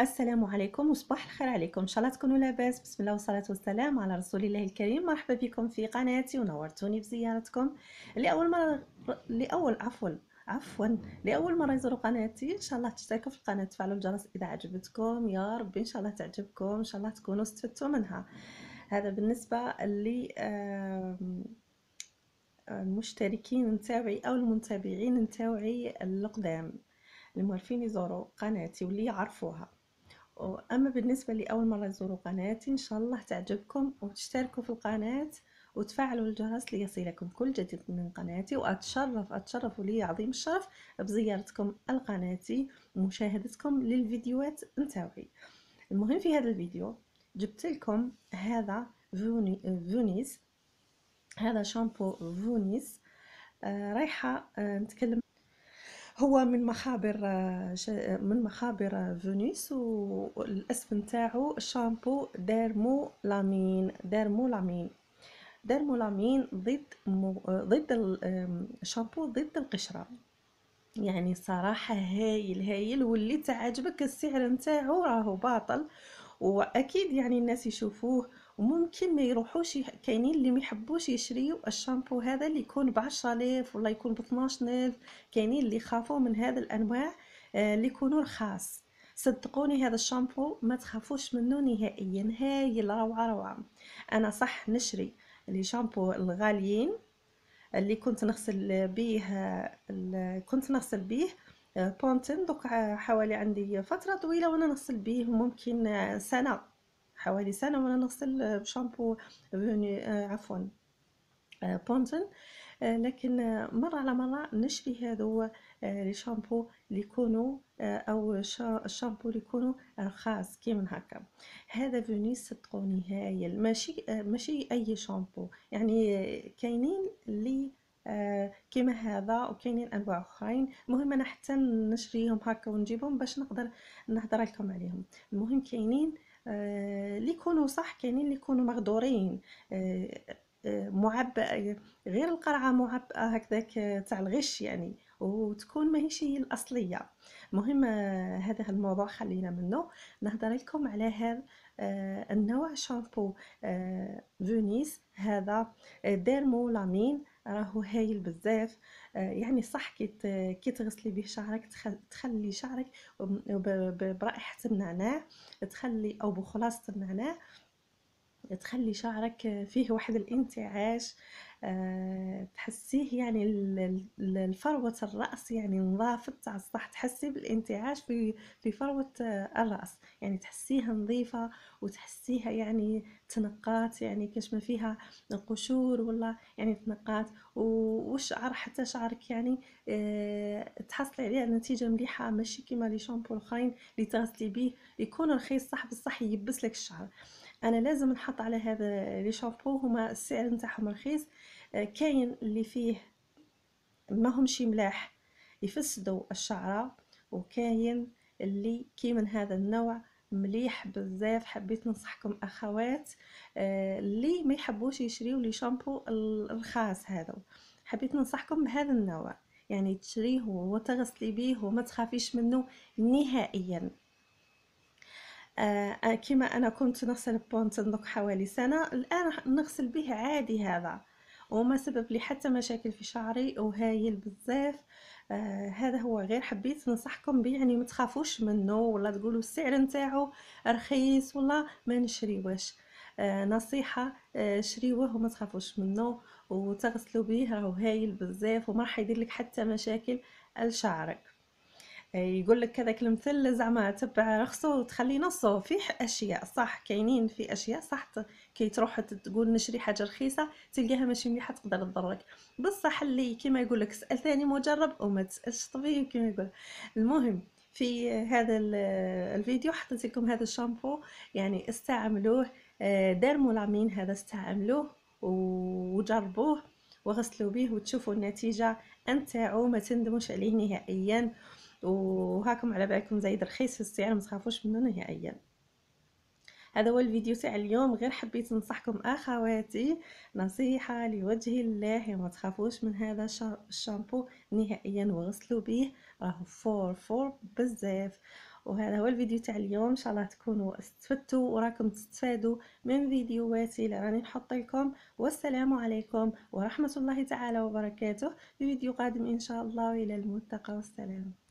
السلام عليكم وصباح الخير عليكم ان شاء الله تكونوا لاباس بسم الله والصلاه والسلام على رسول الله الكريم مرحبا بكم في قناتي ونورتوني بزيارتكم لاول مره لاول عفوا عفوا لاول مره يزوروا قناتي ان شاء الله تشتركوا في القناه تفعلوا الجرس اذا عجبتكم يا ربي ان شاء الله تعجبكم ان شاء الله تكونوا استفدتوا منها هذا بالنسبه لي المشتركين نتاوعي او المتابعين نتاوعي القدام الموالفين يزوروا قناتي واللي يعرفوها اما بالنسبه لاول مره تزوروا قناتي ان شاء الله تعجبكم وتشتركوا في القناه وتفعلوا الجرس ليصلكم كل جديد من قناتي واتشرف اتشرف لي عظيم الشرف بزيارتكم لقناتي ومشاهدتكم للفيديوهات نتاعي المهم في هذا الفيديو جبت لكم هذا فونيس هذا شامبو فونيس آه، رايحه آه، نتكلم هو من مخابر آه، آه، من مخابر آه، فينيس والاسم نتاعو شامبو لامين ديرمو لامين ديرمو لامين ضد مو ضد الشامبو ضد القشره يعني صراحه هايل هايل واللي تعجبك السعر نتاعو راهو باطل واكيد يعني الناس يشوفوه وممكن ما يروحوش كاينين اللي ما يحبوش يشريو الشامبو هذا اللي يكون ب 10000 ولا يكون ب 12000 كاينين اللي يخافوا من هذا الانواع آه، اللي يكونوا رخاص صدقوني هذا الشامبو ما تخافوش منه نهائيا هايل روعه روعه انا صح نشري لي شامبو الغاليين اللي كنت نغسل بيه كنت نغسل بيه بونتين دوك حوالي عندي فترة طويلة وانا نغسل به ممكن سنة حوالي سنة وانا نغسل بشامبو آه، عفوا آه، بونتين آه، لكن مرة على مرة نشري هادو لي شامبو اللي يكونوا او الشامبو اللي يكونوا رخاص كيما هكا هذا فوني صدقوني هايل ماشي ماشي اي شامبو يعني كاينين اللي كيما هذا وكاينين انواع اخرين المهم انا حتى نشريهم هكا ونجيبهم باش نقدر نهضر لكم عليهم المهم كاينين آه يكونوا صح كاينين اللي يكونوا مغدورين آه آه معبأ غير القرعه معبأة هكذاك آه، تاع الغش يعني وتكون ماهيش هي الاصليه المهم آه، هذا الموضوع خلينا منه نهضر لكم على هذا آه، النوع شامبو آه، فينيس هذا آه، ديرمولامين راهو هايل بزاف يعني صح كي تغسلي به شعرك تخلي شعرك برائحه النعناع تخلي او بخلاصه النعناع تخلي شعرك فيه واحد الانتعاش آه، تحسيه يعني الفروة الرأس يعني نظافة تاع الصح تحسي بالانتعاش في في فروة آه، الرأس يعني تحسيها نظيفة وتحسيها يعني تنقات يعني كاش ما فيها قشور ولا يعني تنقات والشعر حتى شعرك يعني آه، تحصلي عليه نتيجة مليحة ماشي كيما لي شامبو الخاين اللي تغسلي بيه يكون رخيص صح بصح يبس لك الشعر انا لازم نحط على هذا لي شامبو هما السعر نتاعهم رخيص آه، كاين اللي فيه ما همش ملاح يفسدوا الشعره وكاين اللي كي من هذا النوع مليح بزاف حبيت ننصحكم اخوات آه، اللي ما يحبوش يشريو لي شامبو الخاص هذا حبيت ننصحكم بهذا النوع يعني تشريه وتغسلي بيه وما تخافيش منه نهائيا آه،, آه كما انا كنت نغسل بونتندوك حوالي سنه الان نغسل به عادي هذا وما سبب لي حتى مشاكل في شعري وهايل بزاف آه هذا هو غير حبيت ننصحكم بيه يعني ما تخافوش منه ولا تقولوا السعر نتاعو رخيص ولا ما نشريوهش آه نصيحه آه شريوه وما تخافوش منه وتغسلوا به راهو هايل بزاف وما راح يدير لك حتى مشاكل لشعرك يقول لك كذا المثل زعما تبع رخصه وتخلي نصه في اشياء صح كاينين في اشياء صح كي تروح تقول نشري حاجه رخيصه تلقاها ماشي مليحه تقدر تضرك بصح اللي كيما يقول لك اسال ثاني مجرب وما تسالش طبيب كيما يقول المهم في هذا الفيديو حطيت لكم هذا الشامبو يعني استعملوه آه، دار مولامين هذا استعملوه وجربوه وغسلوا به وتشوفوا النتيجه نتاعو ما تندموش عليه نهائيا وهاكم على بالكم زايد رخيص في السعر ما تخافوش منه نهائيا هذا هو الفيديو تاع اليوم غير حبيت ننصحكم اخواتي نصيحه لوجه الله ما تخافوش من هذا الشامبو نهائيا وغسلوا به راه فور فور بزاف وهذا هو الفيديو تاع اليوم ان شاء الله تكونوا استفدتوا وراكم تستفادوا من فيديوهاتي اللي راني نحط لكم والسلام عليكم ورحمه الله تعالى وبركاته في فيديو قادم ان شاء الله الى الملتقى والسلام